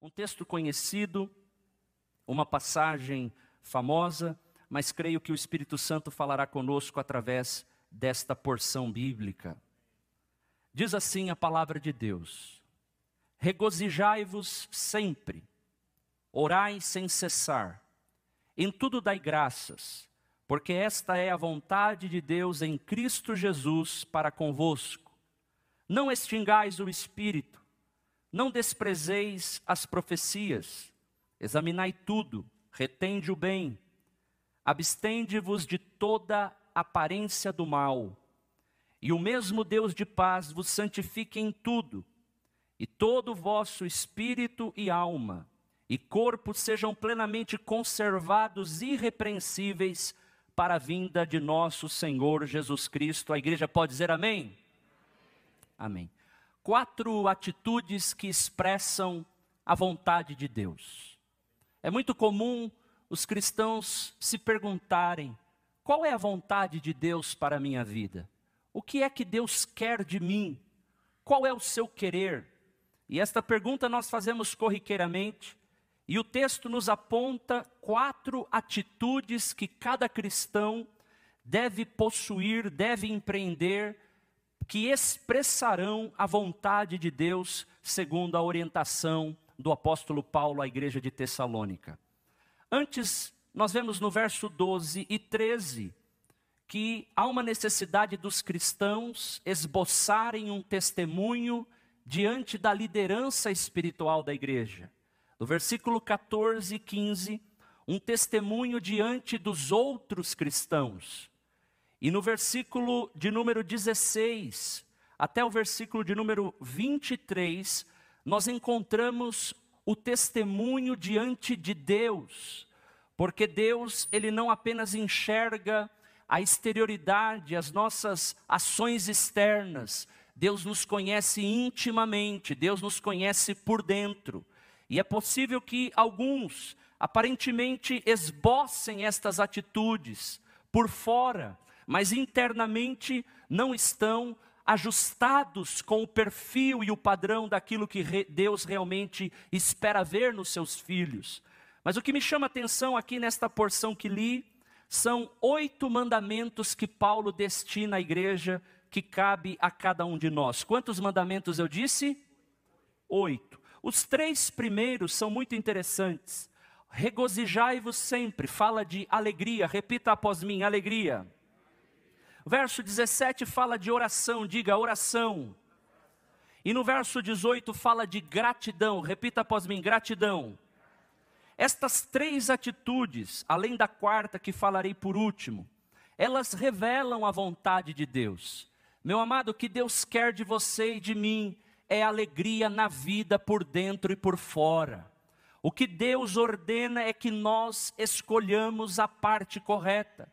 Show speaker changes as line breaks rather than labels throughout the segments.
Um texto conhecido, uma passagem famosa, mas creio que o Espírito Santo falará conosco através desta porção bíblica. Diz assim a palavra de Deus: Regozijai-vos sempre, orai sem cessar, em tudo dai graças, porque esta é a vontade de Deus em Cristo Jesus para convosco. Não extingais o espírito, não desprezeis as profecias, examinai tudo, retende o bem, abstende-vos de toda aparência do mal. E o mesmo Deus de paz vos santifique em tudo, e todo o vosso espírito e alma e corpo sejam plenamente conservados irrepreensíveis para a vinda de nosso Senhor Jesus Cristo. A igreja pode dizer amém? Amém quatro atitudes que expressam a vontade de Deus. É muito comum os cristãos se perguntarem: qual é a vontade de Deus para a minha vida? O que é que Deus quer de mim? Qual é o seu querer? E esta pergunta nós fazemos corriqueiramente, e o texto nos aponta quatro atitudes que cada cristão deve possuir, deve empreender que expressarão a vontade de Deus segundo a orientação do apóstolo Paulo à igreja de Tessalônica. Antes, nós vemos no verso 12 e 13 que há uma necessidade dos cristãos esboçarem um testemunho diante da liderança espiritual da igreja. No versículo 14 e 15, um testemunho diante dos outros cristãos. E no versículo de número 16 até o versículo de número 23, nós encontramos o testemunho diante de Deus, porque Deus, ele não apenas enxerga a exterioridade, as nossas ações externas, Deus nos conhece intimamente, Deus nos conhece por dentro. E é possível que alguns aparentemente esbocem estas atitudes por fora, mas internamente não estão ajustados com o perfil e o padrão daquilo que re Deus realmente espera ver nos seus filhos. Mas o que me chama atenção aqui nesta porção que li são oito mandamentos que Paulo destina à igreja que cabe a cada um de nós. Quantos mandamentos eu disse? Oito. Os três primeiros são muito interessantes. Regozijai-vos sempre, fala de alegria, repita após mim: alegria verso 17 fala de oração, diga oração. E no verso 18 fala de gratidão, repita após mim: gratidão. Estas três atitudes, além da quarta que falarei por último, elas revelam a vontade de Deus. Meu amado, o que Deus quer de você e de mim é alegria na vida por dentro e por fora. O que Deus ordena é que nós escolhamos a parte correta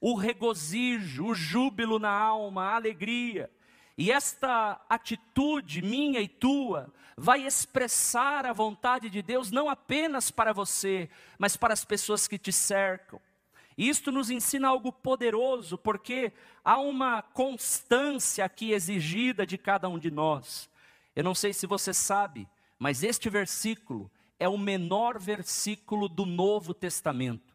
o regozijo, o júbilo na alma, a alegria. E esta atitude minha e tua vai expressar a vontade de Deus não apenas para você, mas para as pessoas que te cercam. E isto nos ensina algo poderoso, porque há uma constância aqui exigida de cada um de nós. Eu não sei se você sabe, mas este versículo é o menor versículo do Novo Testamento.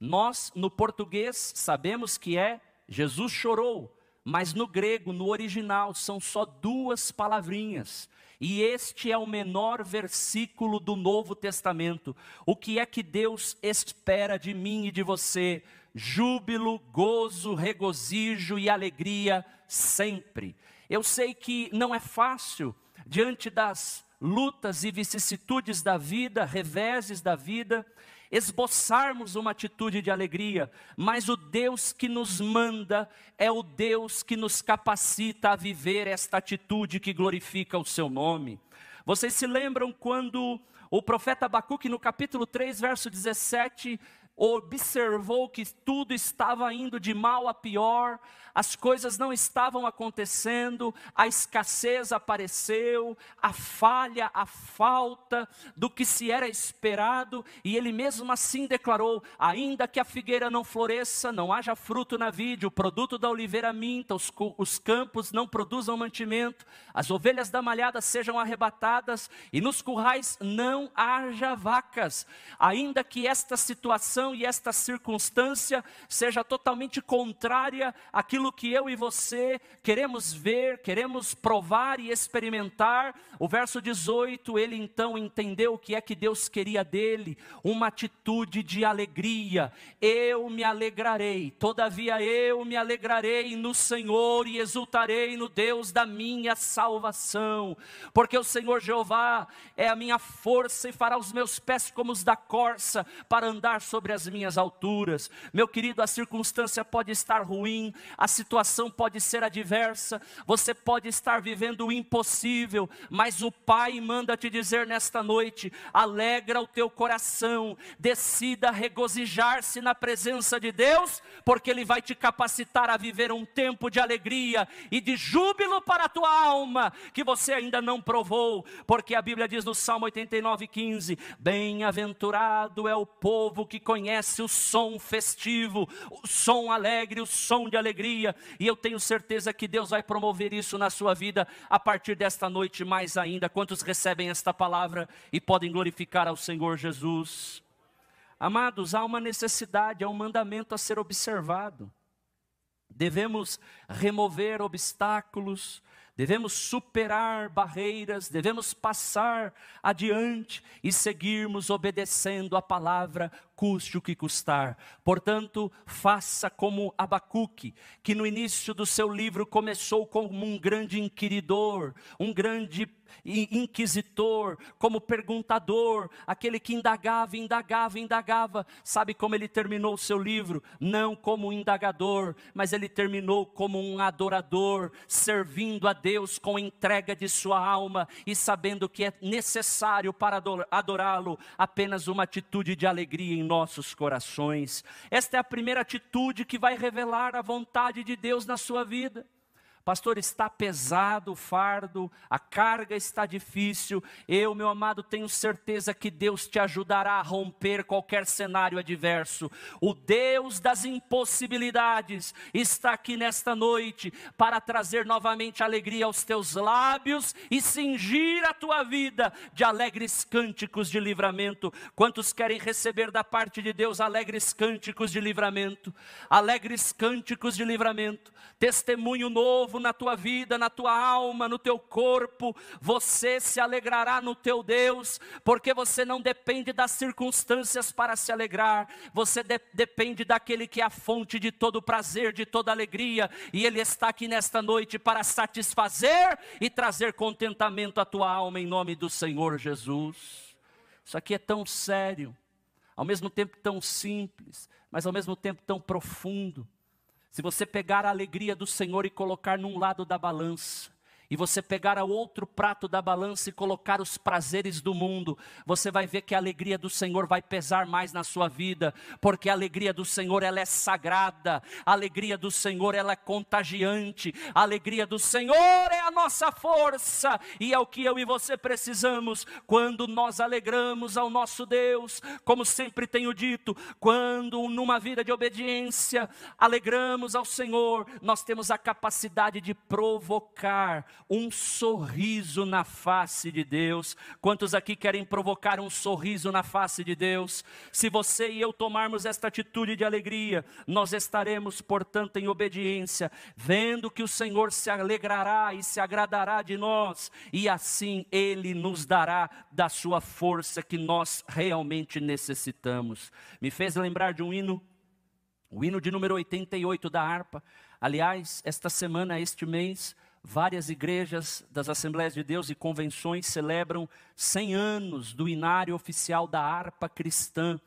Nós, no português, sabemos que é Jesus chorou, mas no grego, no original, são só duas palavrinhas. E este é o menor versículo do Novo Testamento. O que é que Deus espera de mim e de você? Júbilo, gozo, regozijo e alegria sempre. Eu sei que não é fácil diante das lutas e vicissitudes da vida, reveses da vida, esboçarmos uma atitude de alegria, mas o Deus que nos manda é o Deus que nos capacita a viver esta atitude que glorifica o seu nome. Vocês se lembram quando o profeta Abacuque, no capítulo 3, verso 17, observou que tudo estava indo de mal a pior, as coisas não estavam acontecendo, a escassez apareceu, a falha, a falta do que se era esperado, e ele mesmo assim declarou: ainda que a figueira não floresça, não haja fruto na vide, o produto da oliveira minta, os, os campos não produzam mantimento, as ovelhas da malhada sejam arrebatadas, e nos currais não haja vacas, ainda que esta situação situação e esta circunstância seja totalmente contrária àquilo que eu e você queremos ver, queremos provar e experimentar. O verso 18, ele então entendeu o que é que Deus queria dele, uma atitude de alegria. Eu me alegrarei, todavia eu me alegrarei no Senhor e exultarei no Deus da minha salvação, porque o Senhor Jeová é a minha força e fará os meus pés como os da corça para andar sobre as as minhas alturas. Meu querido, a circunstância pode estar ruim, a situação pode ser adversa, você pode estar vivendo o impossível, mas o Pai manda te dizer nesta noite: alegra o teu coração, decida regozijar-se na presença de Deus, porque Ele vai te capacitar a viver um tempo de alegria e de júbilo para a tua alma, que você ainda não provou, porque a Bíblia diz no Salmo 89, 15: Bem-aventurado é o povo que conhece conhece o som festivo, o som alegre, o som de alegria, e eu tenho certeza que Deus vai promover isso na sua vida a partir desta noite mais ainda. Quantos recebem esta palavra e podem glorificar ao Senhor Jesus? Amados, há uma necessidade, há um mandamento a ser observado. Devemos remover obstáculos, devemos superar barreiras, devemos passar adiante e seguirmos obedecendo a palavra, custe o que custar. Portanto, faça como Abacuque, que no início do seu livro começou como um grande inquiridor, um grande inquisitor, como perguntador, aquele que indagava, indagava, indagava. Sabe como ele terminou o seu livro? Não como um indagador, mas ele terminou como um adorador, servindo a Deus com entrega de sua alma e sabendo que é necessário para adorá-lo apenas uma atitude de alegria em nossos corações. Esta é a primeira atitude que vai revelar a vontade de Deus na sua vida. Pastor, está pesado o fardo, a carga está difícil. Eu, meu amado, tenho certeza que Deus te ajudará a romper qualquer cenário adverso. O Deus das impossibilidades está aqui nesta noite para trazer novamente alegria aos teus lábios e cingir a tua vida de alegres cânticos de livramento. Quantos querem receber da parte de Deus alegres cânticos de livramento? Alegres cânticos de livramento, testemunho novo novo na tua vida, na tua alma, no teu corpo. Você se alegrará no teu Deus, porque você não depende das circunstâncias para se alegrar, você de depende daquele que é a fonte de todo prazer, de toda alegria, e Ele está aqui nesta noite para satisfazer e trazer contentamento à tua alma, em nome do Senhor Jesus. Isso aqui é tão sério, ao mesmo tempo tão simples, mas ao mesmo tempo tão profundo. Se você pegar a alegria do Senhor e colocar num lado da balança, e você pegar a outro prato da balança e colocar os prazeres do mundo, você vai ver que a alegria do Senhor vai pesar mais na sua vida, porque a alegria do Senhor ela é sagrada, a alegria do Senhor ela é contagiante, a alegria do Senhor é a nossa força e é o que eu e você precisamos quando nós alegramos ao nosso Deus, como sempre tenho dito, quando numa vida de obediência alegramos ao Senhor, nós temos a capacidade de provocar um sorriso na face de Deus. Quantos aqui querem provocar um sorriso na face de Deus? Se você e eu tomarmos esta atitude de alegria, nós estaremos, portanto, em obediência, vendo que o Senhor se alegrará e se agradará de nós, e assim ele nos dará da sua força que nós realmente necessitamos. Me fez lembrar de um hino o hino de número 88 da harpa. Aliás, esta semana, este mês, Várias igrejas das Assembleias de Deus e convenções celebram 100 anos do inário oficial da harpa cristã.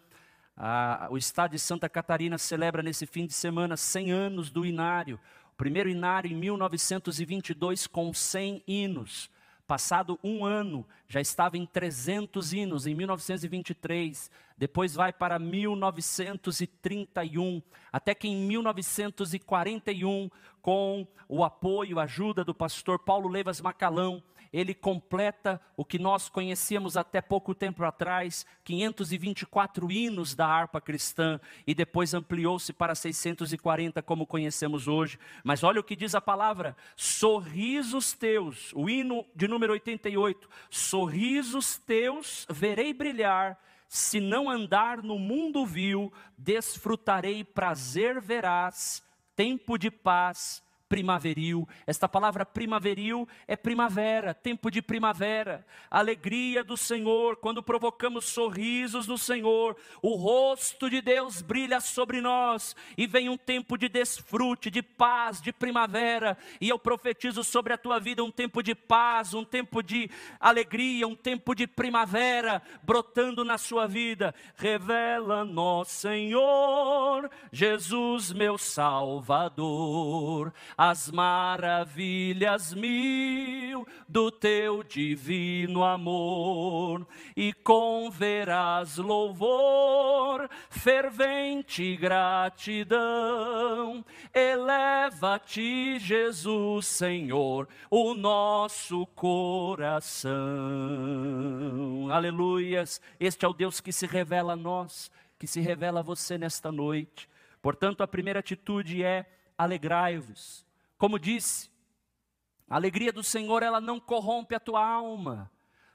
Ah, o estado de Santa Catarina celebra nesse fim de semana 100 anos do inário. O primeiro inário em 1922 com 100 hinos. Passado um ano, já estava em 300 hinos, em 1923. Depois vai para 1931, até que em 1941, com o apoio, a ajuda do pastor Paulo Levas Macalão, ele completa o que nós conhecíamos até pouco tempo atrás, 524 hinos da harpa cristã, e depois ampliou-se para 640, como conhecemos hoje. Mas olha o que diz a palavra: sorrisos teus, o hino de número 88, sorrisos teus verei brilhar se não andar no mundo vil, desfrutarei prazer veraz, tempo de paz primaveril. Esta palavra primaveril é primavera, tempo de primavera, alegria do Senhor, quando provocamos sorrisos no Senhor, o rosto de Deus brilha sobre nós e vem um tempo de desfrute, de paz, de primavera. E eu profetizo sobre a tua vida um tempo de paz, um tempo de alegria, um tempo de primavera brotando na sua vida. Revela-nos, Senhor, Jesus, meu Salvador as maravilhas mil do teu divino amor, e com verás louvor, fervente gratidão. Eleva-te, Jesus Senhor, o nosso coração. Aleluias! Este é o Deus que se revela a nós, que se revela a você nesta noite. Portanto, a primeira atitude é alegrai-vos. Como disse, a alegria do Senhor, ela não corrompe a tua alma.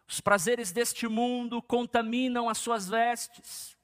Os prazeres deste mundo contaminam as suas vestes.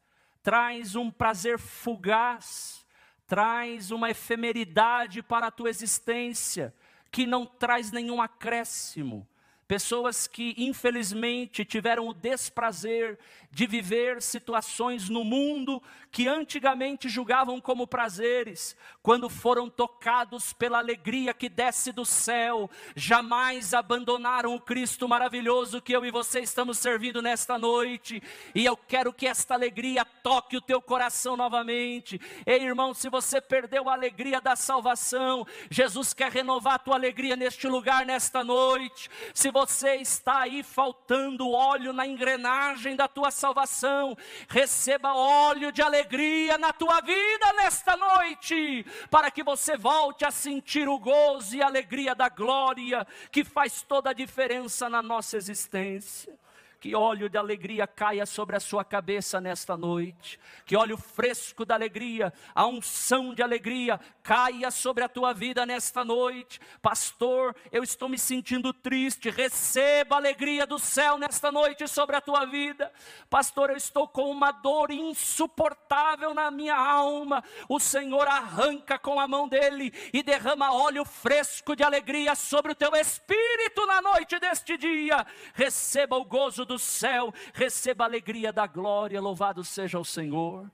Traz um prazer fugaz, traz uma efemeridade para a tua existência, que não traz nenhum acréscimo pessoas que infelizmente tiveram o desprazer de viver situações no mundo que antigamente julgavam como prazeres, quando foram tocados pela alegria que desce do céu, jamais abandonaram o Cristo maravilhoso que eu e você estamos servindo nesta noite, e eu quero que esta alegria toque o teu coração novamente. Ei, irmão, se você perdeu a alegria da salvação, Jesus quer renovar a tua alegria neste lugar, nesta noite. Se você você está aí faltando óleo na engrenagem da tua salvação, receba óleo de alegria na tua vida nesta noite, para que você volte a sentir o gozo e a alegria da glória que faz toda a diferença na nossa existência que óleo de alegria caia sobre a sua cabeça nesta noite, que óleo fresco da alegria, a unção de alegria caia sobre a tua vida nesta noite. Pastor, eu estou me sentindo triste, receba a alegria do céu nesta noite sobre a tua vida. Pastor, eu estou com uma dor insuportável na minha alma. O Senhor arranca com a mão dele e derrama óleo fresco de alegria sobre o teu espírito na noite deste dia. Receba o gozo do do céu, receba a alegria da glória, louvado seja o Senhor.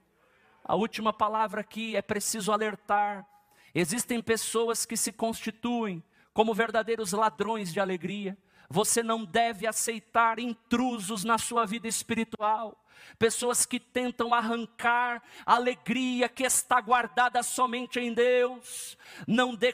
A última palavra aqui é preciso alertar. Existem pessoas que se constituem como verdadeiros ladrões de alegria. Você não deve aceitar intrusos na sua vida espiritual, pessoas que tentam arrancar a alegria que está guardada somente em Deus. Não dê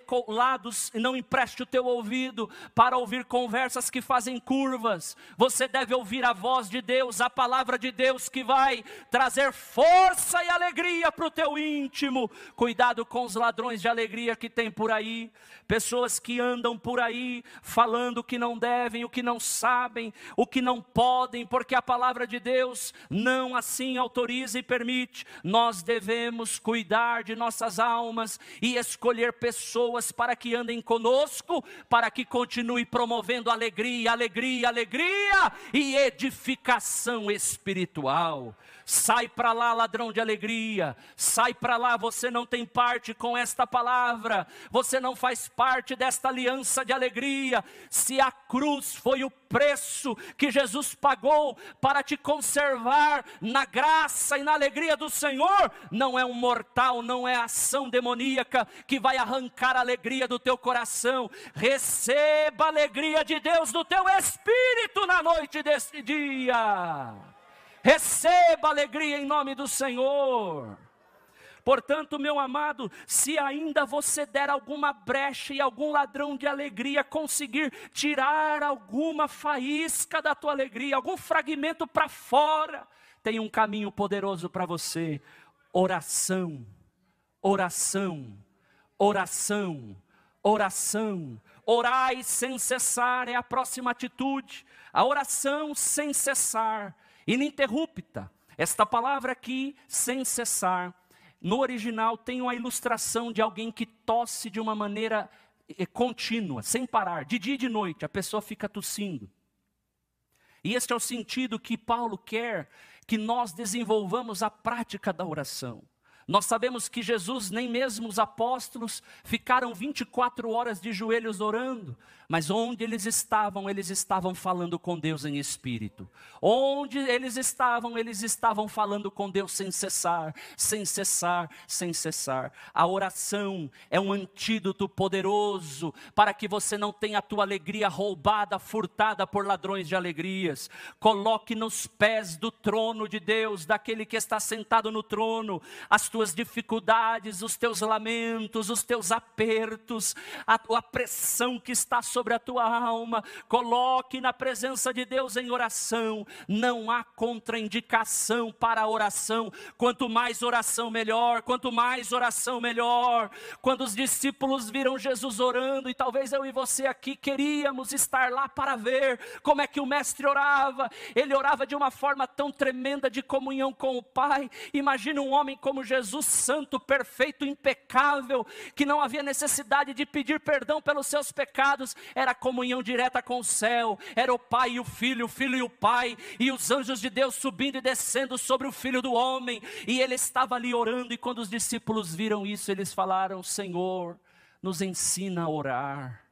não empreste o teu ouvido para ouvir conversas que fazem curvas. Você deve ouvir a voz de Deus, a palavra de Deus que vai trazer força e alegria para o teu íntimo. Cuidado com os ladrões de alegria que tem por aí, pessoas que andam por aí falando que não deve devem, o que não sabem, o que não podem, porque a palavra de Deus não assim autoriza e permite. Nós devemos cuidar de nossas almas e escolher pessoas para que andem conosco, para que continue promovendo alegria, alegria, alegria e edificação espiritual. Sai para lá, ladrão de alegria. Sai para lá, você não tem parte com esta palavra. Você não faz parte desta aliança de alegria. Se a cruz cruz foi o preço que Jesus pagou para te conservar na graça e na alegria do Senhor. Não é um mortal, não é ação demoníaca que vai arrancar a alegria do teu coração. Receba a alegria de Deus do teu espírito na noite deste dia. Receba a alegria em nome do Senhor. Portanto, meu amado, se ainda você der alguma brecha e algum ladrão de alegria conseguir tirar alguma faísca da tua alegria, algum fragmento para fora, tem um caminho poderoso para você: oração, oração, oração, oração. Orai sem cessar é a próxima atitude. A oração sem cessar, ininterrupta. Esta palavra aqui, sem cessar, no original tem uma ilustração de alguém que tosse de uma maneira eh, contínua, sem parar, de dia e de noite, a pessoa fica tossindo. E este é o sentido que Paulo quer que nós desenvolvamos a prática da oração. Nós sabemos que Jesus, nem mesmo os apóstolos, ficaram 24 horas de joelhos orando, mas onde eles estavam, eles estavam falando com Deus em espírito. Onde eles estavam, eles estavam falando com Deus sem cessar, sem cessar, sem cessar. A oração é um antídoto poderoso para que você não tenha a tua alegria roubada, furtada por ladrões de alegrias. Coloque nos pés do trono de Deus, daquele que está sentado no trono, as tuas dificuldades, os teus lamentos, os teus apertos, a, tua pressão que está sobre a tua alma. Coloque na presença de Deus em oração. Não há contraindicação para a oração. Quanto mais oração, melhor. Quanto mais oração, melhor. Quando os discípulos viram Jesus orando, e talvez eu e você aqui queríamos estar lá para ver como é que o Mestre orava. Ele orava de uma forma tão tremenda de comunhão com o Pai. Imagina um homem como Jesus Jesus Santo, perfeito, impecável, que não havia necessidade de pedir perdão pelos seus pecados, era comunhão direta com o céu, era o Pai e o Filho, o Filho e o Pai, e os anjos de Deus subindo e descendo sobre o Filho do Homem, e ele estava ali orando, e quando os discípulos viram isso, eles falaram: Senhor, nos ensina a orar.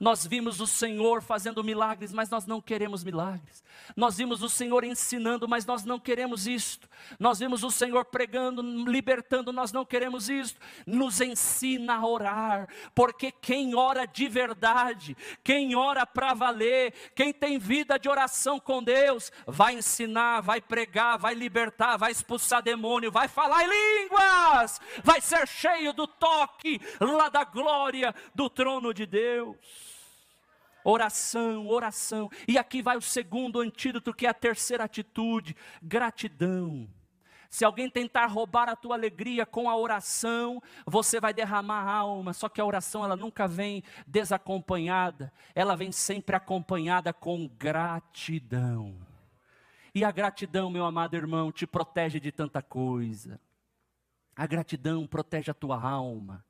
Nós vimos o Senhor fazendo milagres, mas nós não queremos milagres. Nós vimos o Senhor ensinando, mas nós não queremos isto. Nós vimos o Senhor pregando, libertando, nós não queremos isto. Nos ensina a orar, porque quem ora de verdade, quem ora para valer, quem tem vida de oração com Deus, vai ensinar, vai pregar, vai libertar, vai expulsar demônio, vai falar em línguas, vai ser cheio do toque lá da glória do trono de Deus. Oração, oração. E aqui vai o segundo antídoto, que é a terceira atitude: gratidão. Se alguém tentar roubar a tua alegria com a oração, você vai derramar a alma. Só que a oração ela nunca vem desacompanhada, ela vem sempre acompanhada com gratidão. E a gratidão, meu amado irmão, te protege de tanta coisa. A gratidão protege a tua alma.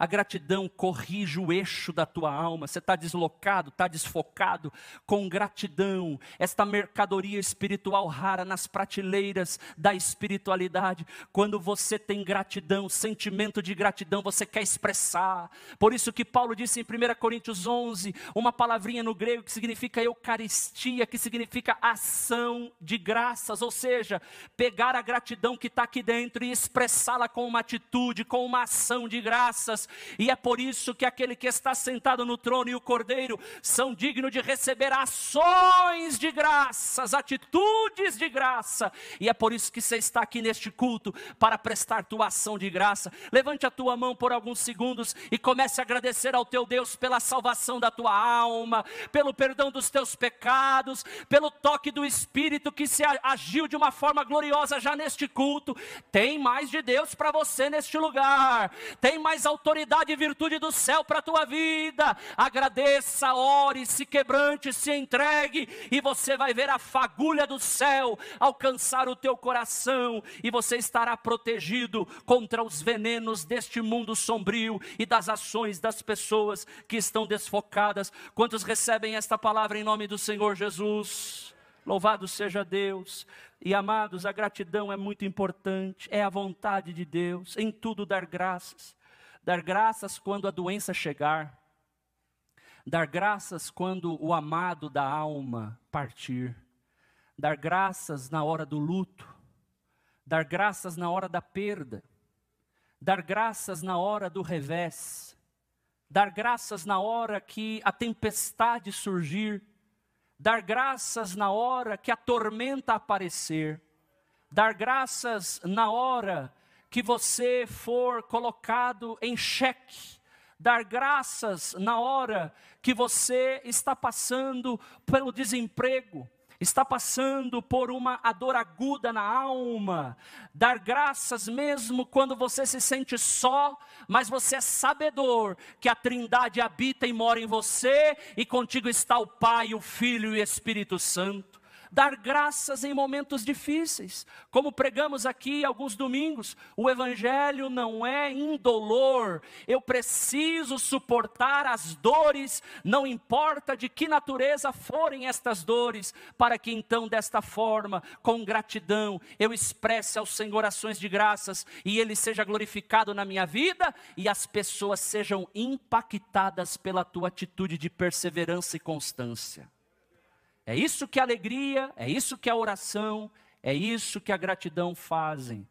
A gratidão corrige o eixo da tua alma. Você está deslocado, está desfocado. Com gratidão, esta mercadoria espiritual rara nas prateleiras da espiritualidade. Quando você tem gratidão, sentimento de gratidão, você quer expressar. Por isso que Paulo disse em 1 Coríntios 11, uma palavrinha no grego que significa eucaristia, que significa ação de graças. Ou seja, pegar a gratidão que está aqui dentro e expressá-la com uma atitude, com uma ação de graças e é por isso que aquele que está sentado no trono e o cordeiro são dignos de receber ações de graças, atitudes de graça, e é por isso que você está aqui neste culto para prestar tua ação de graça. Levante a tua mão por alguns segundos e comece a agradecer ao teu Deus pela salvação da tua alma, pelo perdão dos teus pecados, pelo toque do Espírito que se agiu de uma forma gloriosa já neste culto. Tem mais de Deus para você neste lugar, tem mais autoridade autoridade e virtude do céu para a tua vida. Agradeça, ore, se quebrante, se entregue, e você vai ver a fagulha do céu alcançar o teu coração, e você estará protegido contra os venenos deste mundo sombrio e das ações das pessoas que estão desfocadas. Quantos recebem esta palavra em nome do Senhor Jesus? Louvado seja Deus. E amados, a gratidão é muito importante, é a vontade de Deus, em tudo dar graças dar graças quando a doença chegar, dar graças quando o amado da alma partir, dar graças na hora do luto, dar graças na hora da perda, dar graças na hora do revés, dar graças na hora que a tempestade surgir, dar graças na hora que a tormenta aparecer, dar graças na hora que você for colocado em xeque, dar graças na hora que você está passando pelo desemprego, está passando por uma dor aguda na alma, dar graças mesmo quando você se sente só, mas você é sabedor que a Trindade habita e mora em você, e contigo está o Pai, o Filho e o Espírito Santo dar graças em momentos difíceis. Como pregamos aqui alguns domingos, o Evangelho não é indolor, eu preciso suportar as dores, não importa de que natureza forem estas dores, para que então, desta forma, com gratidão, eu expresse ao Senhor ações de graças e Ele seja glorificado na minha vida e as pessoas sejam impactadas pela tua atitude de perseverança e constância. É isso que a alegria, é isso que a oração, é isso que a gratidão fazem.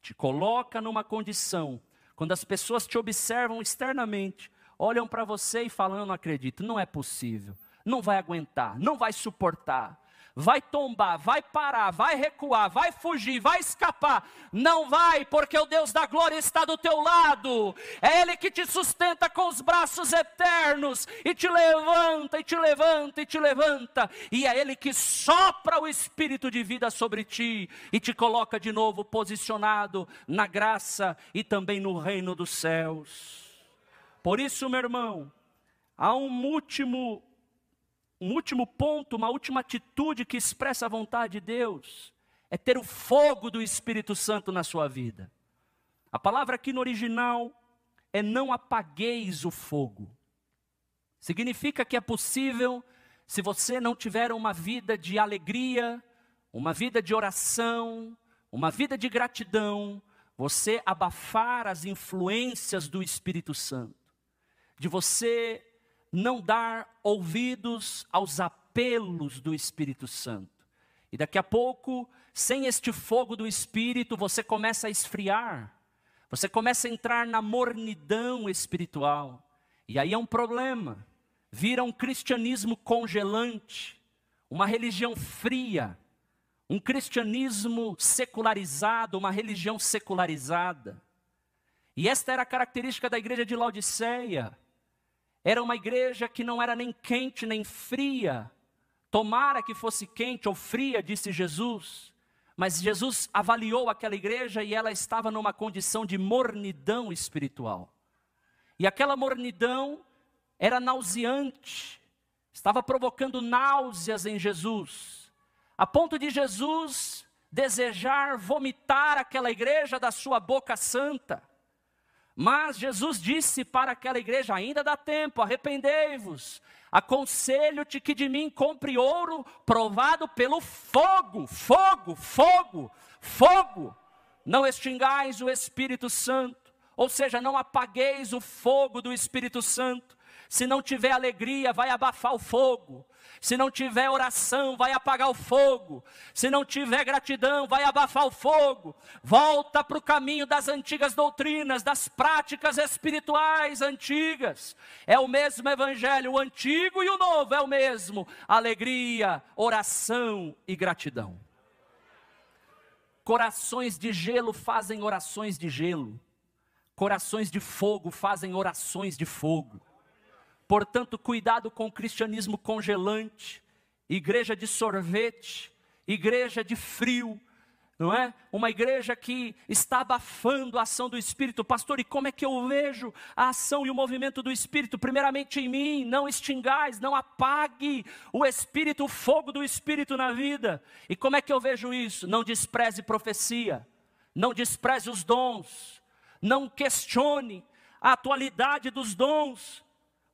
Te coloca numa condição, quando as pessoas te observam externamente, olham para você e falam: Eu não acredito, não é possível, não vai aguentar, não vai suportar vai tombar, vai parar, vai recuar, vai fugir, vai escapar. Não vai, porque o Deus da glória está do teu lado. É Ele que te sustenta com os braços eternos e te levanta, e te levanta, e te levanta. E é Ele que sopra o espírito de vida sobre ti e te coloca de novo posicionado na graça e também no reino dos céus. Por isso, meu irmão, há um último um último ponto, uma última atitude que expressa a vontade de Deus, é ter o fogo do Espírito Santo na sua vida. A palavra aqui no original é não apagueis o fogo. Significa que é possível, se você não tiver uma vida de alegria, uma vida de oração, uma vida de gratidão, você abafar as influências do Espírito Santo, de você não dar ouvidos aos apelos do Espírito Santo. E daqui a pouco, sem este fogo do Espírito, você começa a esfriar, você começa a entrar na mornidão espiritual. E aí é um problema. Vira um cristianismo congelante, uma religião fria, um cristianismo secularizado, uma religião secularizada. E esta era a característica da igreja de Laodiceia. Era uma igreja que não era nem quente nem fria. Tomara que fosse quente ou fria, disse Jesus. Mas Jesus avaliou aquela igreja e ela estava numa condição de mornidão espiritual. E aquela mornidão era nauseante, estava provocando náuseas em Jesus, a ponto de Jesus desejar vomitar aquela igreja da sua boca santa. Mas Jesus disse para aquela igreja: ainda dá tempo, arrependei-vos. Aconselho-te que de mim compre ouro provado pelo fogo, fogo, fogo, fogo. Não extingais o Espírito Santo, ou seja, não apagueis o fogo do Espírito Santo. Se não tiver alegria, vai abafar o fogo. Se não tiver oração, vai apagar o fogo. Se não tiver gratidão, vai abafar o fogo. Volta para o caminho das antigas doutrinas, das práticas espirituais antigas. É o mesmo evangelho, o antigo e o novo é o mesmo. Alegria, oração e gratidão. Corações de gelo fazem orações de gelo. Corações de fogo fazem orações de fogo. Portanto, cuidado com o cristianismo congelante, igreja de sorvete, igreja de frio, não é? Uma igreja que está abafando a ação do Espírito. Pastor, e como é que eu vejo a ação e o movimento do Espírito? Primeiramente em mim, não extingais, não apague o Espírito, o fogo do Espírito na vida. E como é que eu vejo isso? Não despreze profecia, não despreze os dons, não questione a atualidade dos dons,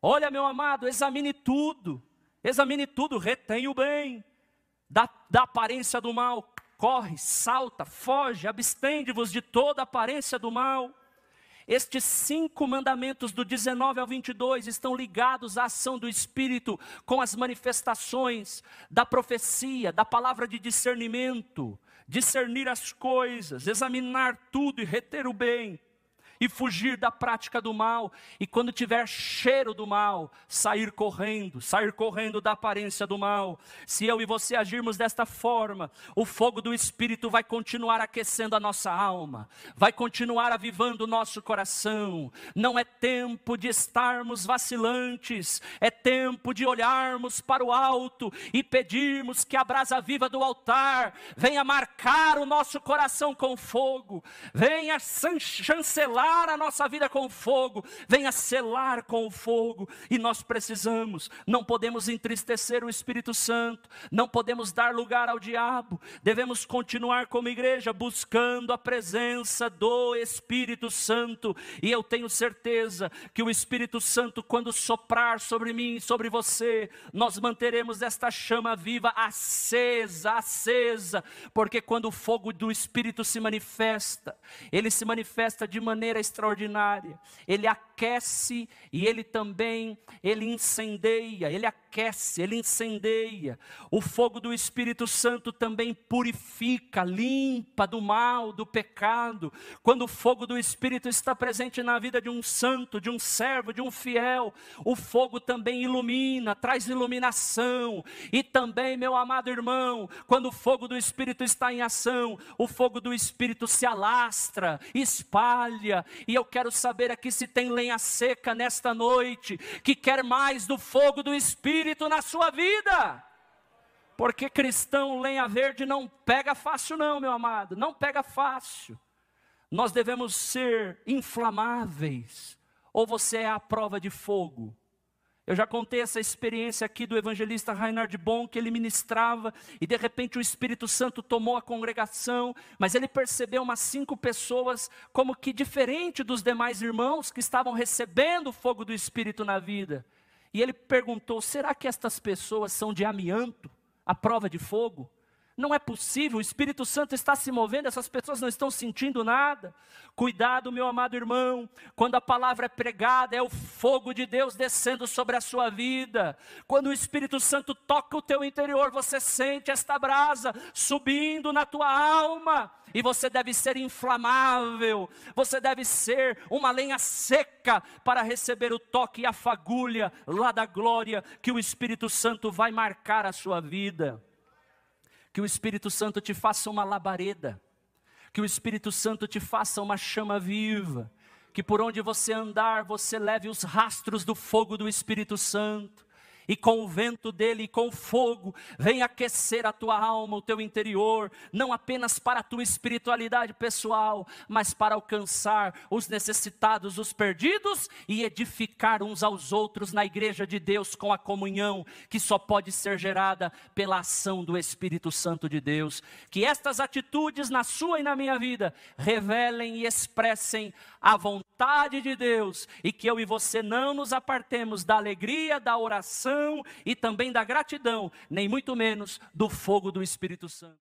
Olha, meu amado, examine tudo, examine tudo, retém o bem, da, da aparência do mal, corre, salta, foge, abstende-vos de toda aparência do mal. Estes cinco mandamentos, do 19 ao 22, estão ligados à ação do Espírito com as manifestações da profecia, da palavra de discernimento, discernir as coisas, examinar tudo e reter o bem, e fugir da prática do mal, e quando tiver cheiro do mal, sair correndo, sair correndo da aparência do mal. Se eu e você agirmos desta forma, o fogo do Espírito vai continuar aquecendo a nossa alma, vai continuar avivando o nosso coração. Não é tempo de estarmos vacilantes, é tempo de olharmos para o alto e pedirmos que a brasa viva do altar venha marcar o nosso coração com fogo, venha chancelar selar a nossa vida com fogo, venha selar com o fogo, e nós precisamos, não podemos entristecer o Espírito Santo, não podemos dar lugar ao diabo, devemos continuar como igreja buscando a presença do Espírito Santo, e eu tenho certeza que o Espírito Santo, quando soprar sobre mim, sobre você, nós manteremos esta chama viva acesa, acesa, porque quando o fogo do Espírito se manifesta, ele se manifesta de maneira extraordinária. Ele aquece e ele também, ele incendeia, ele aquece, ele incendeia. O fogo do Espírito Santo também purifica, limpa do mal, do pecado. Quando o fogo do Espírito está presente na vida de um santo, de um servo, de um fiel, o fogo também ilumina, traz iluminação. E também, meu amado irmão, quando o fogo do Espírito está em ação, o fogo do Espírito se alastra, espalha. E eu quero saber aqui se tem lenha a seca nesta noite, que quer mais do fogo do Espírito na sua vida. Porque cristão lenha verde não pega fácil, não, meu amado, não pega fácil. Nós devemos ser inflamáveis, ou você é a prova de fogo, eu já contei essa experiência aqui do evangelista Reinhard Bonn, que ele ministrava, e de repente o Espírito Santo tomou a congregação, mas ele percebeu umas cinco pessoas como que diferente dos demais irmãos que estavam recebendo o fogo do Espírito na vida. E ele perguntou: será que estas pessoas são de amianto, a prova de fogo? Não é possível, o Espírito Santo está se movendo, essas pessoas não estão sentindo nada. Cuidado, meu amado irmão, quando a palavra é pregada, é o fogo de Deus descendo sobre a sua vida. Quando o Espírito Santo toca o teu interior, você sente esta brasa subindo na tua alma, e você deve ser inflamável, você deve ser uma lenha seca para receber o toque e a fagulha lá da glória que o Espírito Santo vai marcar a sua vida que o Espírito Santo te faça uma labareda, que o Espírito Santo te faça uma chama viva, que por onde você andar você leve os rastros do fogo do Espírito Santo, e com o vento dele e com o fogo, vem aquecer a tua alma, o teu interior, não apenas para a tua espiritualidade pessoal, mas para alcançar os necessitados, os perdidos e edificar uns aos outros na igreja de Deus com a comunhão que só pode ser gerada pela ação do Espírito Santo de Deus. Que estas atitudes na sua e na minha vida revelem e expressem a vontade de Deus e que eu e você não nos apartemos da alegria da oração oração e também da gratidão, nem muito menos do fogo do Espírito Santo.